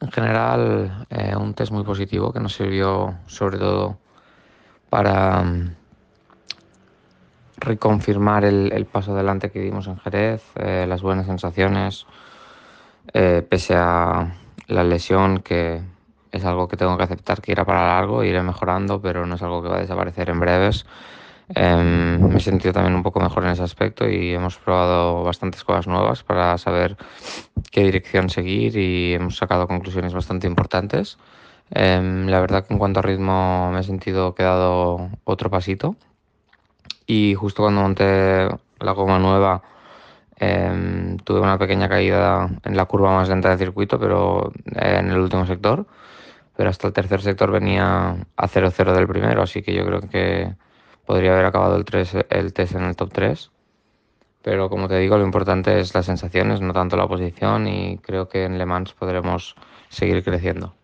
En general, eh, un test muy positivo que nos sirvió sobre todo para mm, reconfirmar el, paso adelante que dimos en Jerez, eh, las buenas sensaciones, eh, pese a la lesión que es algo que tengo que aceptar que irá para largo, iré mejorando, pero no es algo que va a desaparecer en breves. Em, me he sentido también un poco mejor en ese aspecto y hemos probado bastantes cosas nuevas para saber qué dirección seguir y hemos sacado conclusiones bastante importantes. Em, la verdad que en cuanto a ritmo me he sentido quedado otro pasito y justo cuando monté la goma nueva em, tuve una pequeña caída en la curva más lenta del circuito, pero eh, en el último sector. Pero hasta el tercer sector venía a 0-0 del primero, así que yo creo que podría haber acabado el, 3, el test en el top 3. Pero como te digo, lo importante es las sensaciones, no tanto la posición y creo que en Le Mans podremos seguir creciendo.